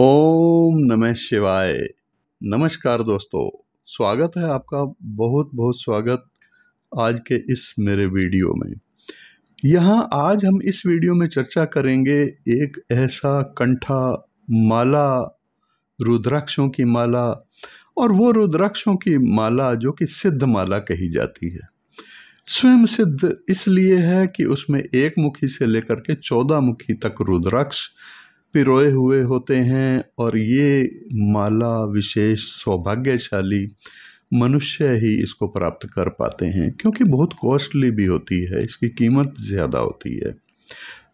ओम नमः शिवाय नमस्कार दोस्तों स्वागत है आपका बहुत बहुत स्वागत आज के इस मेरे वीडियो में यहाँ आज हम इस वीडियो में चर्चा करेंगे एक ऐसा कंठा माला रुद्राक्षों की माला और वो रुद्राक्षों की माला जो कि सिद्ध माला कही जाती है स्वयं सिद्ध इसलिए है कि उसमें एक मुखी से लेकर के चौदह मुखी तक रुद्राक्ष पिरोए हुए होते हैं और ये माला विशेष सौभाग्यशाली मनुष्य ही इसको प्राप्त कर पाते हैं क्योंकि बहुत कॉस्टली भी होती है इसकी कीमत ज़्यादा होती है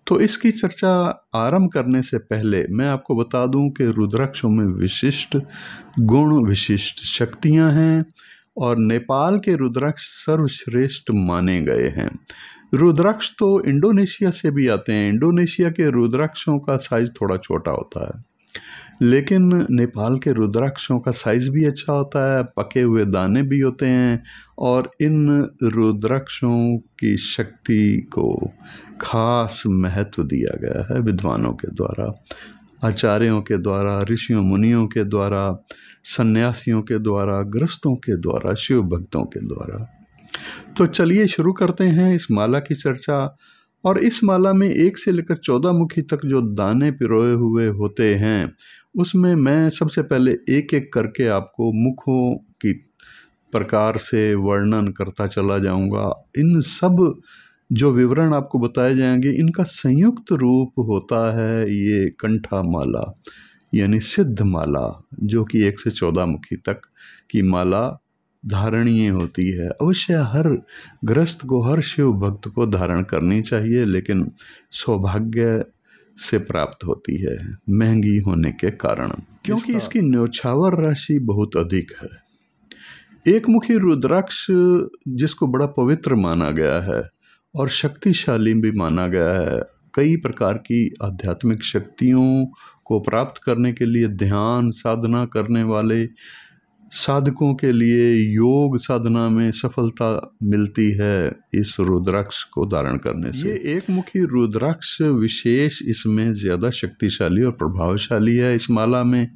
तो इसकी चर्चा आरंभ करने से पहले मैं आपको बता दूं कि रुद्राक्षों में विशिष्ट गुण विशिष्ट शक्तियां हैं और नेपाल के रुद्राक्ष सर्वश्रेष्ठ माने गए हैं रुद्राक्ष तो इंडोनेशिया से भी आते हैं इंडोनेशिया के रुद्राक्षों का साइज़ थोड़ा छोटा होता है लेकिन नेपाल के रुद्राक्षों का साइज़ भी अच्छा होता है पके हुए दाने भी होते हैं और इन रुद्राक्षों की शक्ति को खास महत्व दिया गया है विद्वानों के द्वारा आचार्यों के द्वारा ऋषियों मुनियों के द्वारा सन्यासियों के द्वारा ग्रस्तों के द्वारा शिव भक्तों के द्वारा तो चलिए शुरू करते हैं इस माला की चर्चा और इस माला में एक से लेकर चौदह मुखी तक जो दाने पिरोए हुए होते हैं उसमें मैं सबसे पहले एक एक करके आपको मुखों की प्रकार से वर्णन करता चला जाऊंगा इन सब जो विवरण आपको बताए जाएंगे इनका संयुक्त रूप होता है ये कंठा माला यानी सिद्ध माला जो कि एक से चौदह मुखी तक की माला धारणीय होती है अवश्य हर ग्रस्त को हर शिव भक्त को धारण करनी चाहिए लेकिन सौभाग्य से प्राप्त होती है महंगी होने के कारण क्योंकि इसकी न्योछावर राशि बहुत अधिक है एक मुखी रुद्राक्ष जिसको बड़ा पवित्र माना गया है और शक्तिशाली भी माना गया है कई प्रकार की आध्यात्मिक शक्तियों को प्राप्त करने के लिए ध्यान साधना करने वाले साधकों के लिए योग साधना में सफलता मिलती है इस रुद्राक्ष को धारण करने से ये एक मुखी रुद्राक्ष विशेष इसमें ज़्यादा शक्तिशाली और प्रभावशाली है इस माला में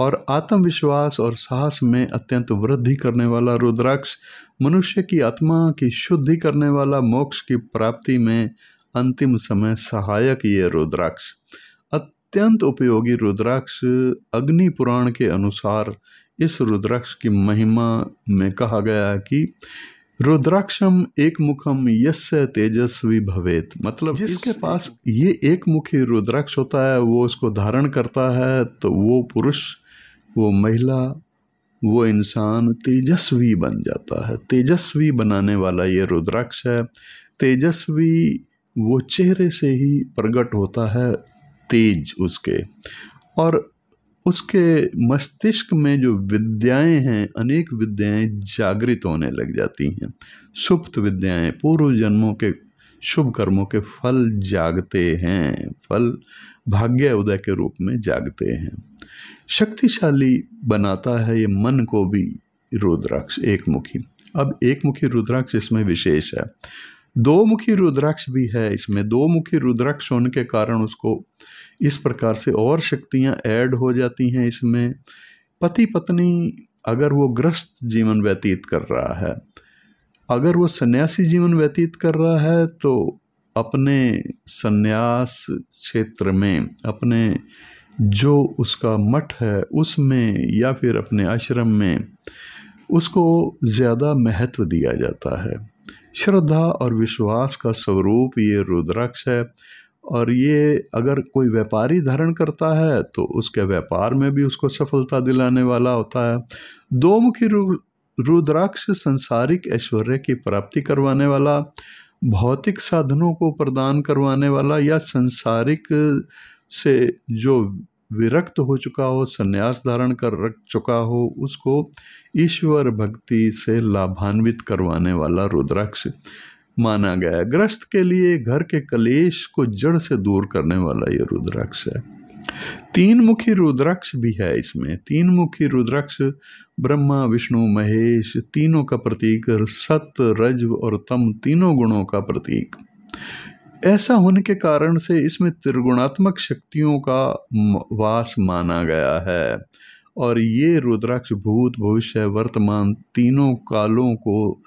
और आत्मविश्वास और साहस में अत्यंत वृद्धि करने वाला रुद्राक्ष मनुष्य की आत्मा की शुद्धि करने वाला मोक्ष की प्राप्ति में अंतिम समय सहायक ये रुद्राक्ष अत्यंत उपयोगी रुद्राक्ष अग्नि पुराण के अनुसार इस रुद्राक्ष की महिमा में कहा गया है कि रुद्राक्षम एक मुखम यस्य तेजस्वी भवेत मतलब जिसके पास ये एक मुखी रुद्राक्ष होता है वो उसको धारण करता है तो वो पुरुष वो महिला वो इंसान तेजस्वी बन जाता है तेजस्वी बनाने वाला ये रुद्राक्ष है तेजस्वी वो चेहरे से ही प्रकट होता है तेज उसके और उसके मस्तिष्क में जो विद्याएं हैं अनेक विद्याएं जागृत होने लग जाती हैं सुप्त विद्याएं पूर्व जन्मों के शुभ कर्मों के फल जागते हैं फल भाग्य उदय के रूप में जागते हैं शक्तिशाली बनाता है ये मन को भी रुद्राक्ष एक मुखी अब एक मुखी रुद्राक्ष इसमें विशेष है दो मुखी रुद्राक्ष भी है इसमें दो मुखी रुद्राक्ष होने के कारण उसको इस प्रकार से और शक्तियाँ ऐड हो जाती हैं इसमें पति पत्नी अगर वो ग्रस्त जीवन व्यतीत कर रहा है अगर वो सन्यासी जीवन व्यतीत कर रहा है तो अपने सन्यास क्षेत्र में अपने जो उसका मठ है उसमें या फिर अपने आश्रम में उसको ज़्यादा महत्व दिया जाता है श्रद्धा और विश्वास का स्वरूप ये रुद्राक्ष है और ये अगर कोई व्यापारी धारण करता है तो उसके व्यापार में भी उसको सफलता दिलाने वाला होता है दो रु रुद्राक्ष संसारिक ऐश्वर्य की प्राप्ति करवाने वाला भौतिक साधनों को प्रदान करवाने वाला या संसारिक से जो विरक्त हो चुका हो संन्यास धारण कर रख चुका हो उसको ईश्वर भक्ति से लाभान्वित करवाने वाला रुद्राक्ष माना गया ग्रस्त के लिए घर के कलेश को जड़ से दूर करने वाला ये रुद्राक्ष है तीन मुखी रुद्राक्ष भी है इसमें तीन मुखी रुद्राक्ष ब्रह्मा विष्णु महेश तीनों का प्रतीक सत रज और तम तीनों गुणों का प्रतीक ऐसा होने के कारण से इसमें त्रिगुणात्मक शक्तियों का वास माना गया है और ये रुद्राक्ष भूत भविष्य वर्तमान तीनों कालों को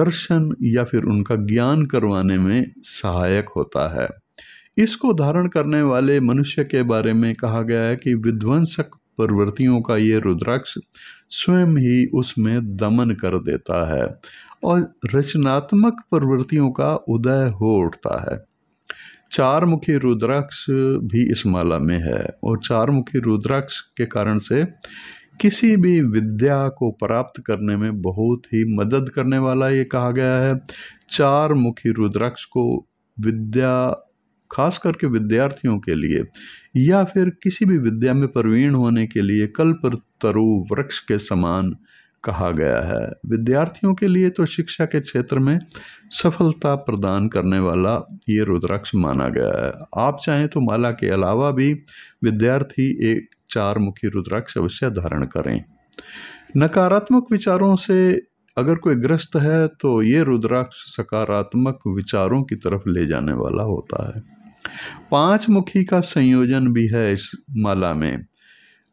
दर्शन या फिर उनका ज्ञान करवाने में सहायक होता है इसको धारण करने वाले मनुष्य के बारे में कहा गया है कि विध्वंसक प्रवृत्तियों का ये रुद्राक्ष स्वयं ही उसमें दमन कर देता है और रचनात्मक प्रवृत्तियों का उदय हो उठता है चार मुखी रुद्राक्ष भी इस माला में है और चार मुखी रुद्राक्ष के कारण से किसी भी विद्या को प्राप्त करने में बहुत ही मदद करने वाला ये कहा गया है चार मुखी रुद्राक्ष को विद्या खास करके विद्यार्थियों के लिए या फिर किसी भी विद्या में प्रवीण होने के लिए कल तरु वृक्ष के समान कहा गया है विद्यार्थियों के लिए तो शिक्षा के क्षेत्र में सफलता प्रदान करने वाला ये रुद्राक्ष माना गया है आप चाहें तो माला के अलावा भी विद्यार्थी एक चार मुखी रुद्राक्ष अवश्य धारण करें नकारात्मक विचारों से अगर कोई ग्रस्त है तो ये रुद्राक्ष सकारात्मक विचारों की तरफ ले जाने वाला होता है पांच मुखी का संयोजन भी है इस माला में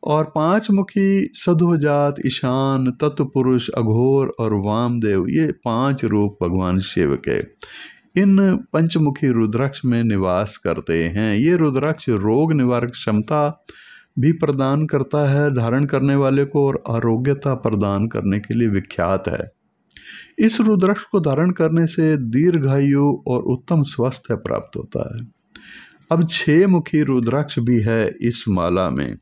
और पांच मुखी सदोजात ईशान तत्पुरुष अघोर और वामदेव ये पांच रूप भगवान शिव के इन पंचमुखी रुद्राक्ष में निवास करते हैं ये रुद्राक्ष रोग निवारक क्षमता भी प्रदान करता है धारण करने वाले को और आरोग्यता प्रदान करने के लिए विख्यात है इस रुद्राक्ष को धारण करने से दीर्घायु और उत्तम स्वास्थ्य प्राप्त होता है अब छह मुखी रुद्राक्ष भी है इस माला में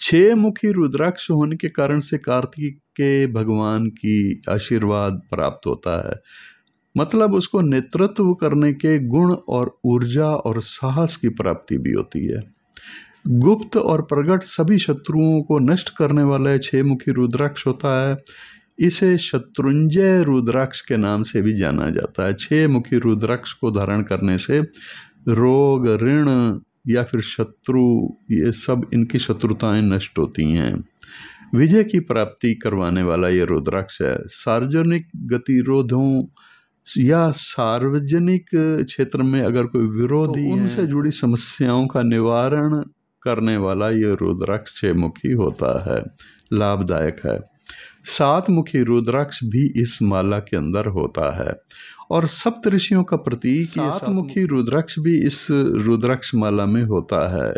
छह मुखी रुद्राक्ष होने के कारण से कार्तिक के भगवान की आशीर्वाद प्राप्त होता है मतलब उसको नेतृत्व करने के गुण और ऊर्जा और साहस की प्राप्ति भी होती है गुप्त और प्रगट सभी शत्रुओं को नष्ट करने वाला छह मुखी रुद्राक्ष होता है इसे शत्रुंजय रुद्राक्ष के नाम से भी जाना जाता है छह मुखी रुद्राक्ष को धारण करने से रोग ऋण या फिर शत्रु ये सब इनकी शत्रुताएं नष्ट होती हैं विजय की प्राप्ति करवाने वाला ये रुद्राक्ष है सार्वजनिक गतिरोधों या सार्वजनिक क्षेत्र में अगर कोई विरोधी तो उनसे जुड़ी समस्याओं का निवारण करने वाला ये रुद्राक्ष मुखी होता है लाभदायक है सात मुखी रुद्राक्ष भी इस माला के अंदर होता है और सप्त ऋषियों का प्रतीक सात मुखी रुद्राक्ष भी इस रुद्राक्ष माला में होता है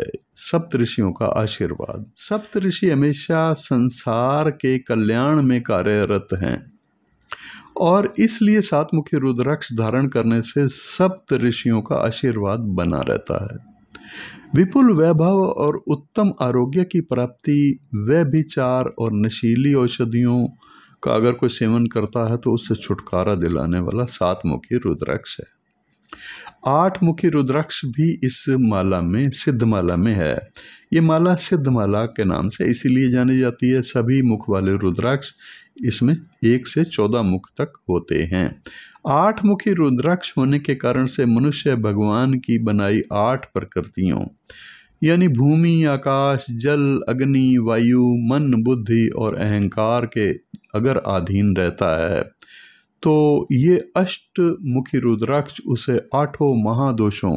सप्त ऋषियों का आशीर्वाद सप्त ऋषि हमेशा संसार के कल्याण में कार्यरत हैं और इसलिए सात मुखी रुद्राक्ष धारण करने से सप्त ऋषियों का आशीर्वाद बना रहता है विपुल वैभव और उत्तम आरोग्य की प्राप्ति व्यभिचार और नशीली औषधियों का अगर कोई सेवन करता है तो उससे छुटकारा दिलाने वाला सात मुखी रुद्राक्ष है आठ मुखी रुद्राक्ष भी इस माला में सिद्ध माला में है ये माला सिद्ध माला के नाम से इसीलिए जानी जाती है सभी मुख वाले रुद्राक्ष इसमें एक से चौदह मुख तक होते हैं आठ मुखी रुद्राक्ष होने के कारण से मनुष्य भगवान की बनाई आठ प्रकृतियों यानी भूमि आकाश जल अग्नि वायु मन बुद्धि और अहंकार के अगर अधीन रहता है तो ये अष्ट मुखी रुद्राक्ष उसे आठों महादोषों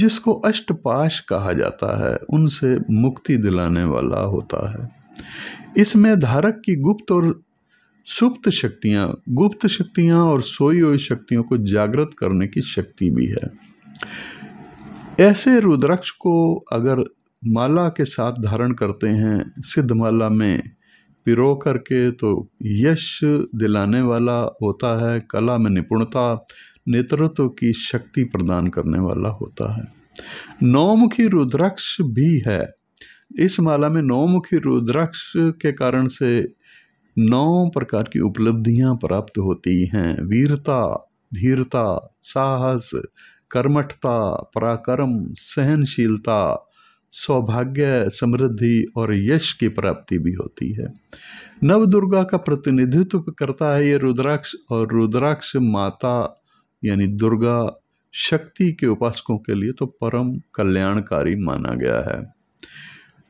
जिसको अष्टपाश कहा जाता है उनसे मुक्ति दिलाने वाला होता है इसमें धारक की गुप्त और सुप्त शक्तियाँ गुप्त शक्तियाँ और सोई हुई शक्तियों को जागृत करने की शक्ति भी है ऐसे रुद्राक्ष को अगर माला के साथ धारण करते हैं सिद्धमाला में पिरो करके तो यश दिलाने वाला होता है कला में निपुणता नेतृत्व की शक्ति प्रदान करने वाला होता है नौमुखी रुद्राक्ष भी है इस माला में नौमुखी रुद्राक्ष के कारण से नौ प्रकार की उपलब्धियां प्राप्त होती हैं वीरता धीरता साहस कर्मठता पराक्रम सहनशीलता सौभाग्य समृद्धि और यश की प्राप्ति भी होती है नव दुर्गा का प्रतिनिधित्व करता है ये रुद्राक्ष और रुद्राक्ष माता यानी दुर्गा शक्ति के उपासकों के लिए तो परम कल्याणकारी माना गया है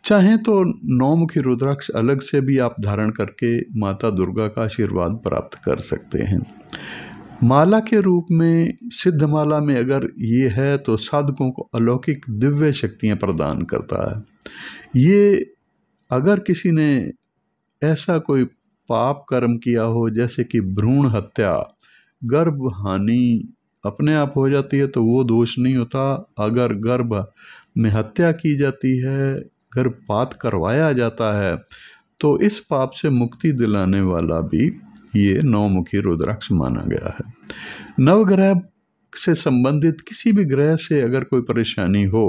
चाहे तो नौमुखी रुद्राक्ष अलग से भी आप धारण करके माता दुर्गा का आशीर्वाद प्राप्त कर सकते हैं माला के रूप में सिद्ध माला में अगर ये है तो साधकों को अलौकिक दिव्य शक्तियाँ प्रदान करता है ये अगर किसी ने ऐसा कोई पाप कर्म किया हो जैसे कि भ्रूण हत्या गर्भ हानि अपने आप हो जाती है तो वो दोष नहीं होता अगर गर्भ में हत्या की जाती है गर्भपात करवाया जाता है तो इस पाप से मुक्ति दिलाने वाला भी ये नौमुखी रुद्राक्ष माना गया है नवग्रह से संबंधित किसी भी ग्रह से अगर कोई परेशानी हो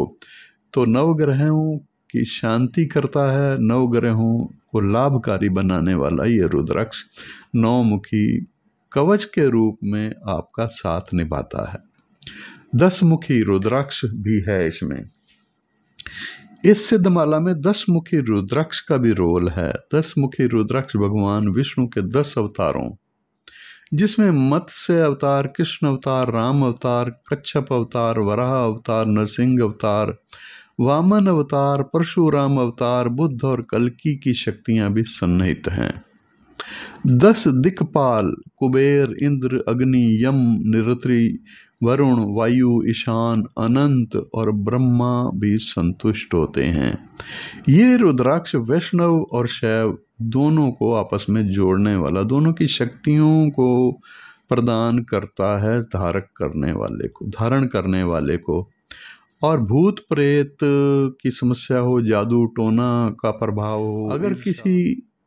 तो नवग्रहों की शांति करता है नवग्रहों को लाभकारी बनाने वाला ये रुद्राक्ष नौमुखी कवच के रूप में आपका साथ निभाता है दसमुखी रुद्राक्ष भी है इसमें इस सिद्धमाला में दस मुखी रुद्राक्ष का भी रोल है दस मुखी रुद्राक्ष भगवान विष्णु के दस अवतारों जिसमें मत्स्य अवतार कृष्ण अवतार राम अवतार कच्छप अवतार वराह अवतार नरसिंह अवतार वामन अवतार परशुराम अवतार बुद्ध और कलकी की शक्तियां भी सन्निहित हैं दस दिक्पाल कुबेर इंद्र अग्नि यम निरत्रि वरुण वायु ईशान अनंत और ब्रह्मा भी संतुष्ट होते हैं ये रुद्राक्ष वैष्णव और शैव दोनों को आपस में जोड़ने वाला दोनों की शक्तियों को प्रदान करता है धारक करने वाले को धारण करने वाले को और भूत प्रेत की समस्या हो जादू टोना का प्रभाव हो अगर किसी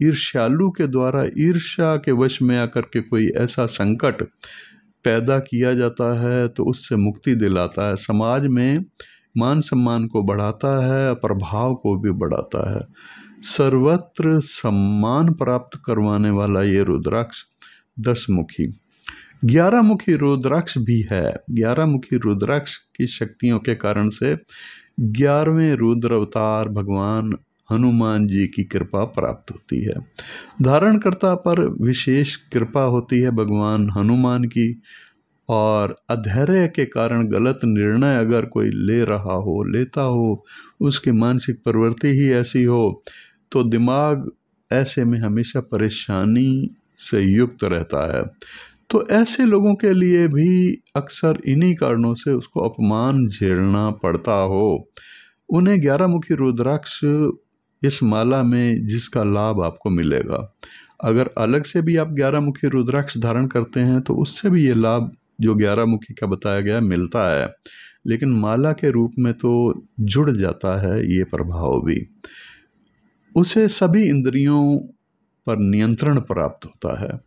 ईर्ष्यालु के द्वारा ईर्ष्या के वश में आकर के कोई ऐसा संकट पैदा किया जाता है तो उससे मुक्ति दिलाता है समाज में मान सम्मान को बढ़ाता है प्रभाव को भी बढ़ाता है सर्वत्र सम्मान प्राप्त करवाने वाला ये रुद्राक्ष दस मुखी ग्यारह मुखी रुद्राक्ष भी है ग्यारह मुखी रुद्राक्ष की शक्तियों के कारण से ग्यारहवें रुद्र अवतार भगवान हनुमान जी की कृपा प्राप्त होती है धारणकर्ता पर विशेष कृपा होती है भगवान हनुमान की और अधैर्य के कारण गलत निर्णय अगर कोई ले रहा हो लेता हो उसकी मानसिक प्रवृत्ति ही ऐसी हो तो दिमाग ऐसे में हमेशा परेशानी से युक्त रहता है तो ऐसे लोगों के लिए भी अक्सर इन्हीं कारणों से उसको अपमान झेलना पड़ता हो उन्हें ग्यारह मुखी रुद्राक्ष इस माला में जिसका लाभ आपको मिलेगा अगर अलग से भी आप ग्यारह मुखी रुद्राक्ष धारण करते हैं तो उससे भी ये लाभ जो ग्यारह मुखी का बताया गया मिलता है लेकिन माला के रूप में तो जुड़ जाता है ये प्रभाव भी उसे सभी इंद्रियों पर नियंत्रण प्राप्त होता है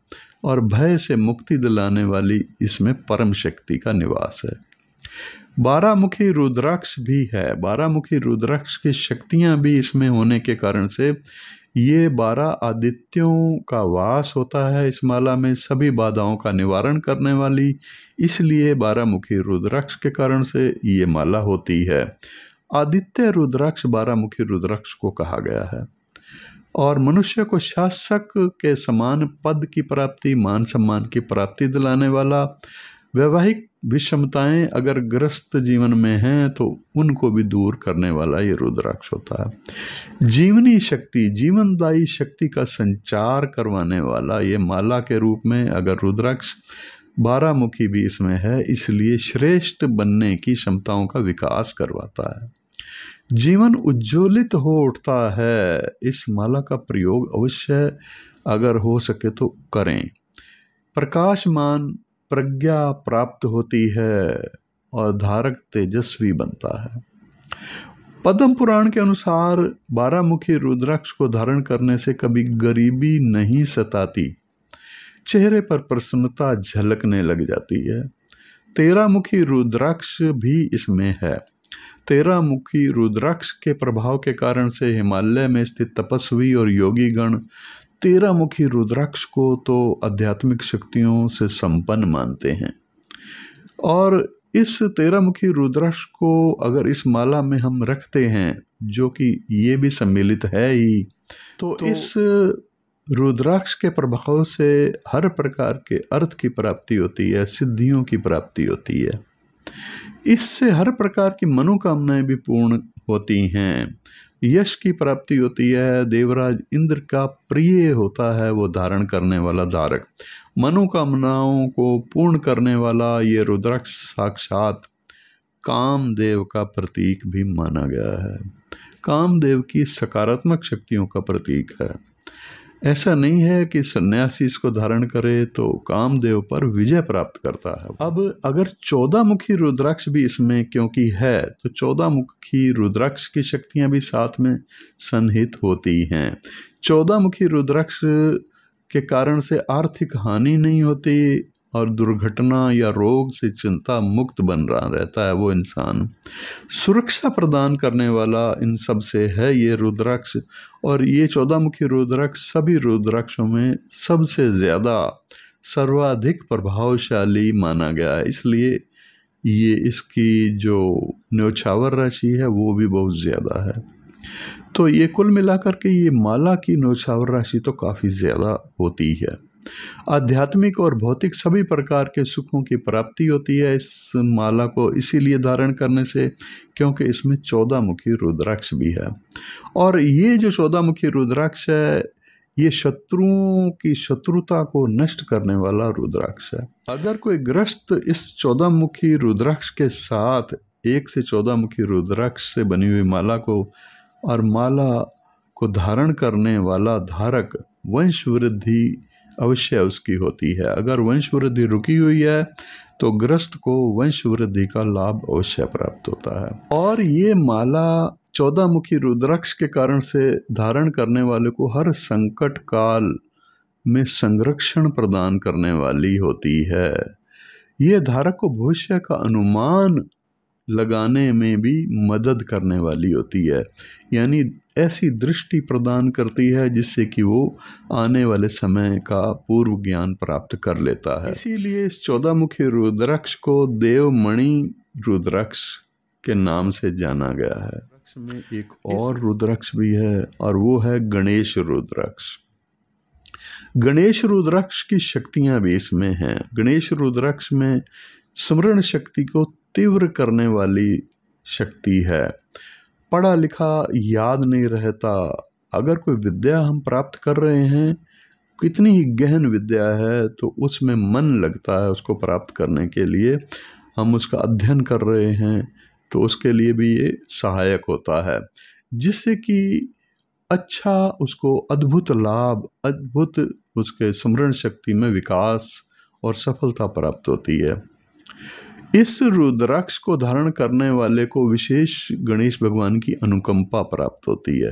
और भय से मुक्ति दिलाने वाली इसमें परम शक्ति का निवास है बारामुखी रुद्राक्ष भी है बारामुखी रुद्राक्ष की शक्तियाँ भी इसमें होने के कारण से ये बारह आदित्यों का वास होता है इस माला में सभी बाधाओं का निवारण करने वाली इसलिए बारामुखी रुद्राक्ष के कारण से ये माला होती है आदित्य रुद्राक्ष बारामुखी रुद्राक्ष को कहा गया है और मनुष्य को शासक के समान पद की प्राप्ति मान सम्मान की प्राप्ति दिलाने वाला वैवाहिक विषमताएं अगर ग्रस्त जीवन में हैं तो उनको भी दूर करने वाला ये रुद्राक्ष होता है जीवनी शक्ति जीवनदायी शक्ति का संचार करवाने वाला ये माला के रूप में अगर रुद्राक्ष बारह मुखी भी इसमें है इसलिए श्रेष्ठ बनने की क्षमताओं का विकास करवाता है जीवन उज्ज्वलित हो उठता है इस माला का प्रयोग अवश्य अगर हो सके तो करें प्रकाशमान प्रज्ञा प्राप्त होती है और धारक तेजस्वी बनता है पद्म पुराण के अनुसार बारह मुखी रुद्राक्ष को धारण करने से कभी गरीबी नहीं सताती चेहरे पर प्रसन्नता झलकने लग जाती है तेरा मुखी रुद्राक्ष भी इसमें है तेरा मुखी रुद्राक्ष के प्रभाव के कारण से हिमालय में स्थित तपस्वी और योगी गण तेरह मुखी रुद्राक्ष को तो आध्यात्मिक शक्तियों से संपन्न मानते हैं और इस तेरह मुखी रुद्राक्ष को अगर इस माला में हम रखते हैं जो कि ये भी सम्मिलित है ही तो, तो इस रुद्राक्ष के प्रभाव से हर प्रकार के अर्थ की प्राप्ति होती है सिद्धियों की प्राप्ति होती है इससे हर प्रकार की मनोकामनाएं भी पूर्ण होती हैं यश की प्राप्ति होती है देवराज इंद्र का प्रिय होता है वो धारण करने वाला धारक मनोकामनाओं को पूर्ण करने वाला ये रुद्राक्ष साक्षात कामदेव का प्रतीक भी माना गया है कामदेव की सकारात्मक शक्तियों का प्रतीक है ऐसा नहीं है कि सन्यासी इसको धारण करे तो कामदेव पर विजय प्राप्त करता है अब अगर चौदह मुखी रुद्राक्ष भी इसमें क्योंकि है तो चौदह मुखी रुद्राक्ष की शक्तियां भी साथ में सन्हित होती हैं चौदह मुखी रुद्राक्ष के कारण से आर्थिक हानि नहीं होती और दुर्घटना या रोग से चिंता मुक्त बन रहा रहता है वो इंसान सुरक्षा प्रदान करने वाला इन सब से है ये रुद्राक्ष और ये चौदह मुखी रुद्राक्ष सभी रुद्राक्षों में सबसे ज़्यादा सर्वाधिक प्रभावशाली माना गया है इसलिए ये इसकी जो न्योछावर राशि है वो भी बहुत ज़्यादा है तो ये कुल मिलाकर के ये माला की न्योछावर राशि तो काफ़ी ज़्यादा होती है आध्यात्मिक और भौतिक सभी प्रकार के सुखों की प्राप्ति होती है इस माला को इसीलिए धारण करने से क्योंकि इसमें चौदह मुखी रुद्राक्ष भी है और ये जो चौदह मुखी रुद्राक्ष है ये शत्रुओं की शत्रुता को नष्ट करने वाला रुद्राक्ष है अगर कोई ग्रस्त इस चौदह मुखी रुद्राक्ष के साथ एक से चौदह मुखी रुद्राक्ष से बनी हुई माला को और माला को धारण करने वाला धारक वंश वृद्धि अवश्य उसकी होती है अगर वंश वृद्धि रुकी हुई है तो ग्रस्त को वंश वृद्धि का लाभ अवश्य प्राप्त होता है और ये माला चौदह मुखी रुद्राक्ष के कारण से धारण करने वाले को हर संकट काल में संरक्षण प्रदान करने वाली होती है ये धारक को भविष्य का अनुमान लगाने में भी मदद करने वाली होती है यानी ऐसी दृष्टि प्रदान करती है जिससे कि वो आने वाले समय का पूर्व ज्ञान प्राप्त कर लेता है इसीलिए इस चौदह मुखी रुद्राक्ष को देवमणि रुद्राक्ष के नाम से जाना गया है में एक और रुद्राक्ष भी है और वो है गणेश रुद्राक्ष गणेश रुद्राक्ष की शक्तियां भी इसमें हैं गणेश रुद्राक्ष में स्मरण शक्ति को तीव्र करने वाली शक्ति है पढ़ा लिखा याद नहीं रहता अगर कोई विद्या हम प्राप्त कर रहे हैं कितनी ही गहन विद्या है तो उसमें मन लगता है उसको प्राप्त करने के लिए हम उसका अध्ययन कर रहे हैं तो उसके लिए भी ये सहायक होता है जिससे कि अच्छा उसको अद्भुत लाभ अद्भुत उसके स्मरण शक्ति में विकास और सफलता प्राप्त होती है इस रुद्राक्ष को धारण करने वाले को विशेष गणेश भगवान की अनुकंपा प्राप्त होती है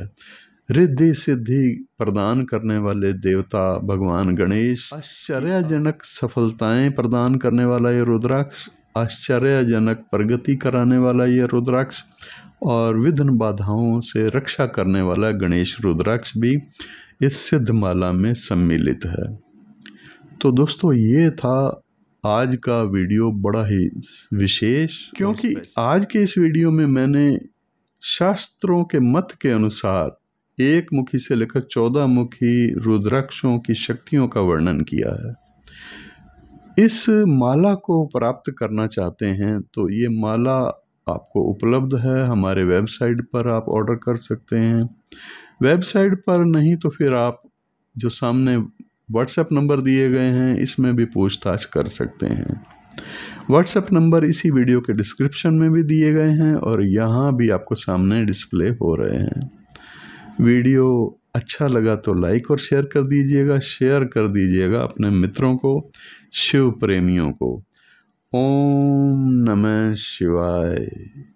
रिद्धि सिद्धि प्रदान करने वाले देवता भगवान गणेश आश्चर्यजनक सफलताएं प्रदान करने वाला ये रुद्राक्ष आश्चर्यजनक प्रगति कराने वाला ये रुद्राक्ष और विघ्न बाधाओं से रक्षा करने वाला गणेश रुद्राक्ष भी इस सिद्धमाला में सम्मिलित है तो दोस्तों ये था आज का वीडियो बड़ा ही विशेष क्योंकि आज के इस वीडियो में मैंने शास्त्रों के मत के अनुसार एक मुखी से लेकर चौदह मुखी रुद्राक्षों की शक्तियों का वर्णन किया है इस माला को प्राप्त करना चाहते हैं तो ये माला आपको उपलब्ध है हमारे वेबसाइट पर आप ऑर्डर कर सकते हैं वेबसाइट पर नहीं तो फिर आप जो सामने व्हाट्सएप नंबर दिए गए हैं इसमें भी पूछताछ कर सकते हैं व्हाट्सएप नंबर इसी वीडियो के डिस्क्रिप्शन में भी दिए गए हैं और यहाँ भी आपको सामने डिस्प्ले हो रहे हैं वीडियो अच्छा लगा तो लाइक और शेयर कर दीजिएगा शेयर कर दीजिएगा अपने मित्रों को शिव प्रेमियों को ओम नमः शिवाय